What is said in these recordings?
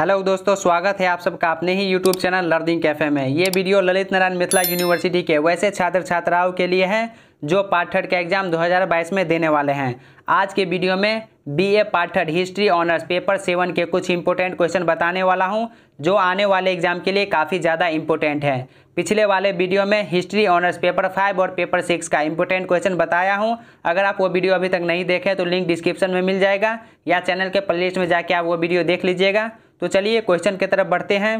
hello दोस्तों स्वागत है आप सबका अपने ही यूट्यूब चैनल लर्निंग कैफे में ये वीडियो ललित नारायण मिथिला यूनिवर्सिटी के वैसे छात्र छात्राओं के लिए है जो पाठड़ का एग्जाम 2022 में देने वाले हैं आज के वीडियो में B A part history honours paper seven के कुछ इंपॉर्टेंट क्वेश्चन बताने वाला हूँ जो आने वाले एग्जाम के लिए काफ़ी ज़्यादा इंपॉर्टेंट है पिछले वाले वीडियो में हिस्ट्री ऑनर्स पेपर फाइव और पेपर सिक्स का इंपॉर्टेंट क्वेश्चन बताया हूँ अगर आप वो वीडियो अभी तक नहीं देखें तो लिंक डिस्क्रिप्शन में मिल जाएगा या चैनल के प्लेलिस्ट में जाके आप वो वीडियो देख लीजिएगा तो चलिए क्वेश्चन की तरफ बढ़ते हैं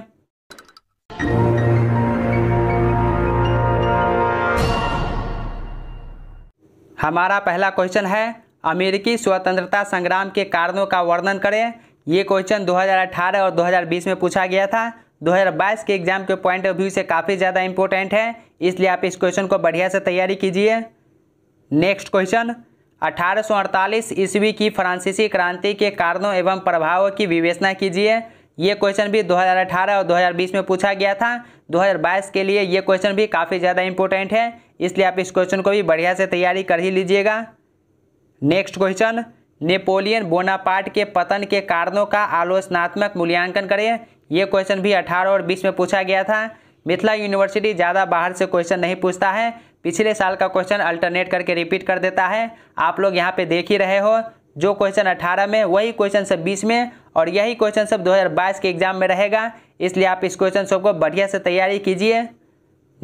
हमारा पहला क्वेश्चन है अमेरिकी स्वतंत्रता संग्राम के कारणों का वर्णन करें ये क्वेश्चन 2018 और 2020 में पूछा गया था 2022 के एग्जाम के पॉइंट ऑफ व्यू से काफ़ी ज़्यादा इंपॉर्टेंट है इसलिए आप इस क्वेश्चन को बढ़िया से तैयारी कीजिए नेक्स्ट क्वेश्चन 1848 ईस्वी की फ्रांसीसी क्रांति के कारणों एवं प्रभावों की विवेचना कीजिए ये क्वेश्चन भी 2018 और 2020 में पूछा गया था 2022 के लिए ये क्वेश्चन भी काफ़ी ज़्यादा इंपॉर्टेंट है इसलिए आप इस क्वेश्चन को भी बढ़िया से तैयारी कर ही लीजिएगा नेक्स्ट क्वेश्चन नेपोलियन बोनापार्ट के पतन के कारणों का आलोचनात्मक मूल्यांकन करें ये क्वेश्चन भी 18 और 20 में पूछा गया था मिथिला यूनिवर्सिटी ज़्यादा बाहर से क्वेश्चन नहीं पूछता है पिछले साल का क्वेश्चन अल्टरनेट करके रिपीट कर देता है आप लोग यहाँ पे देख ही रहे हो जो क्वेश्चन 18 में वही क्वेश्चन सब 20 में और यही क्वेश्चन सब 2022 के एग्जाम में रहेगा इसलिए आप इस क्वेश्चन सब को बढ़िया से तैयारी कीजिए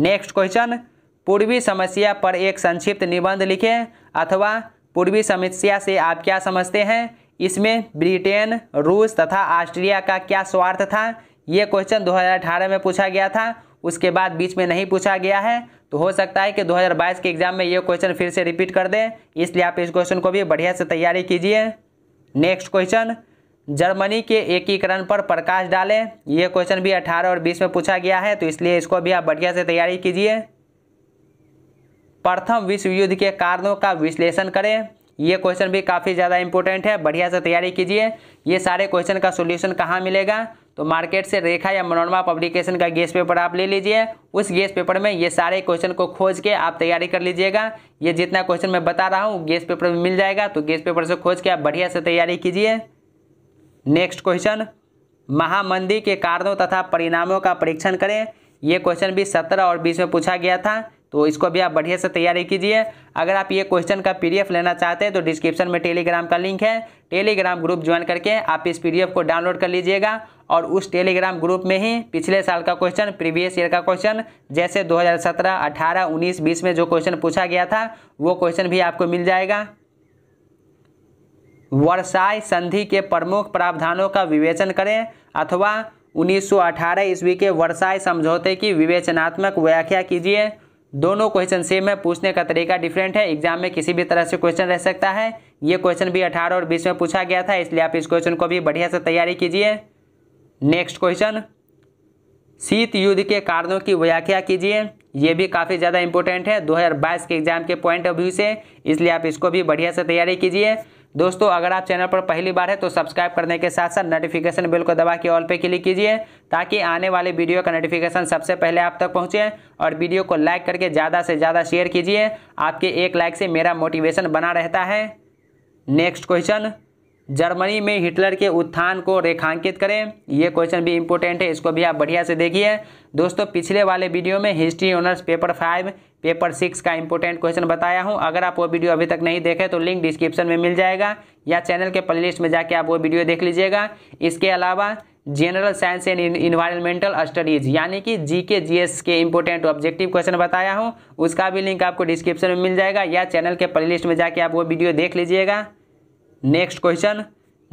नेक्स्ट क्वेश्चन पूर्वी समस्या पर एक संक्षिप्त निबंध लिखें अथवा पूर्वी समस्या से आप क्या समझते हैं इसमें ब्रिटेन रूस तथा ऑस्ट्रिया का क्या स्वार्थ था ये क्वेश्चन 2018 में पूछा गया था उसके बाद बीच में नहीं पूछा गया है तो हो सकता है कि 2022 के एग्जाम में ये क्वेश्चन फिर से रिपीट कर दें इसलिए आप इस क्वेश्चन को भी बढ़िया से तैयारी कीजिए नेक्स्ट क्वेश्चन जर्मनी के एकीकरण पर प्रकाश डालें ये क्वेश्चन भी 18 और 20 में पूछा गया है तो इसलिए इसको भी आप बढ़िया से तैयारी कीजिए प्रथम विश्व युद्ध के कारणों का विश्लेषण करें ये क्वेश्चन भी काफ़ी ज़्यादा इंपॉर्टेंट है बढ़िया से तैयारी कीजिए ये सारे क्वेश्चन का सोल्यूशन कहाँ मिलेगा तो मार्केट से रेखा या मनोरमा पब्लिकेशन का गेस्ट पेपर आप ले लीजिए उस गेस्ट पेपर में ये सारे क्वेश्चन को खोज के आप तैयारी कर लीजिएगा ये जितना क्वेश्चन मैं बता रहा हूँ गेस्ट पेपर में मिल जाएगा तो गेस्ट पेपर से खोज के आप बढ़िया से तैयारी कीजिए नेक्स्ट क्वेश्चन महामंदी के कारणों तथा परिणामों का परीक्षण करें ये क्वेश्चन भी सत्रह और बीस में पूछा गया था तो इसको भी आप बढ़िया से तैयारी कीजिए अगर आप ये क्वेश्चन का पीडीएफ लेना चाहते हैं तो डिस्क्रिप्शन में टेलीग्राम का लिंक है टेलीग्राम ग्रुप ज्वाइन करके आप इस पीडीएफ को डाउनलोड कर लीजिएगा और उस टेलीग्राम ग्रुप में ही पिछले साल का क्वेश्चन प्रीवियस ईयर का क्वेश्चन जैसे 2017, 18, 19, 20 में जो क्वेश्चन पूछा गया था वो क्वेश्चन भी आपको मिल जाएगा वर्षाई संधि के प्रमुख प्रावधानों का विवेचन करें अथवा 1918 ईस्वी के वर्षाई समझौते की विवेचनात्मक व्याख्या कीजिए दोनों क्वेश्चन सेम है पूछने का तरीका डिफरेंट है एग्जाम में किसी भी तरह से क्वेश्चन रह सकता है ये क्वेश्चन भी अठारह और बीस में पूछा गया था इसलिए आप इस क्वेश्चन को भी बढ़िया से तैयारी कीजिए नेक्स्ट क्वेश्चन शीत युद्ध के कारणों की व्याख्या कीजिए ये भी काफ़ी ज़्यादा इंपॉर्टेंट है 2022 के एग्जाम के पॉइंट ऑफ व्यू से इसलिए आप इसको भी बढ़िया से तैयारी कीजिए दोस्तों अगर आप चैनल पर पहली बार है तो सब्सक्राइब करने के साथ साथ नोटिफिकेशन बिल को दबा के ऑल पे क्लिक कीजिए ताकि आने वाले वीडियो का नोटिफिकेशन सबसे पहले आप तक पहुंचे और वीडियो को लाइक करके ज़्यादा से ज़्यादा शेयर कीजिए आपके एक लाइक से मेरा मोटिवेशन बना रहता है नेक्स्ट क्वेश्चन जर्मनी में हिटलर के उत्थान को रेखांकित करें ये क्वेश्चन भी इंपॉर्टेंट है इसको भी आप बढ़िया से देखिए दोस्तों पिछले वाले वीडियो में history honours paper five paper six का इंपॉर्टेंट क्वेश्चन बताया हूँ अगर आप वो वीडियो अभी तक नहीं देखे तो लिंक डिस्क्रिप्शन में मिल जाएगा या चैनल के प्ले में जाके आप वो वीडियो देख लीजिएगा इसके अलावा general science and environmental studies यानी कि जी के जी एस के इंपॉर्टेंट ऑब्जेक्टिव क्वेश्चन बताया हूँ उसका भी लिंक आपको डिस्क्रिप्शन में मिल जाएगा या चैनल के प्ले में जाके आप वो वीडियो देख लीजिएगा नेक्स्ट क्वेश्चन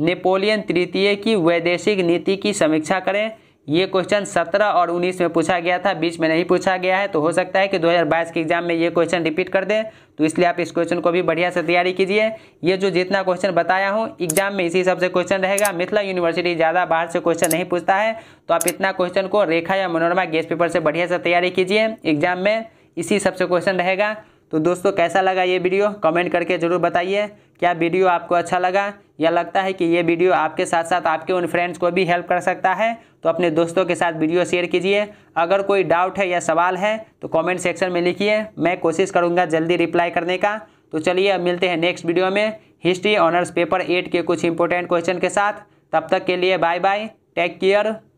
नेपोलियन तृतीय की वैदेशिक नीति की समीक्षा करें ये क्वेश्चन 17 और 19 में पूछा गया था बीच में नहीं पूछा गया है तो हो सकता है कि 2022 के एग्जाम में ये क्वेश्चन रिपीट कर दें तो इसलिए आप इस क्वेश्चन को भी बढ़िया से तैयारी कीजिए ये जो जितना क्वेश्चन बताया हूँ एग्जाम में इसी हिसाब से क्वेश्चन रहेगा मिथिला यूनिवर्सिटी ज़्यादा बाहर से क्वेश्चन नहीं पूछता है तो आप इतना क्वेश्चन को रेखा या मनोरमा गेस्ट पेपर से बढ़िया से तैयारी कीजिए एग्जाम में इसी हिसाब से क्वेश्चन रहेगा तो दोस्तों कैसा लगा ये वीडियो कमेंट करके ज़रूर बताइए क्या वीडियो आपको अच्छा लगा या लगता है कि ये वीडियो आपके साथ साथ आपके उन फ्रेंड्स को भी हेल्प कर सकता है तो अपने दोस्तों के साथ वीडियो शेयर कीजिए अगर कोई डाउट है या सवाल है तो कमेंट सेक्शन में लिखिए मैं कोशिश करूँगा जल्दी रिप्लाई करने का तो चलिए अब मिलते हैं नेक्स्ट वीडियो में हिस्ट्री ऑनर्स पेपर एट के कुछ इंपॉर्टेंट क्वेश्चन के साथ तब तक के लिए बाय बाय टेक केयर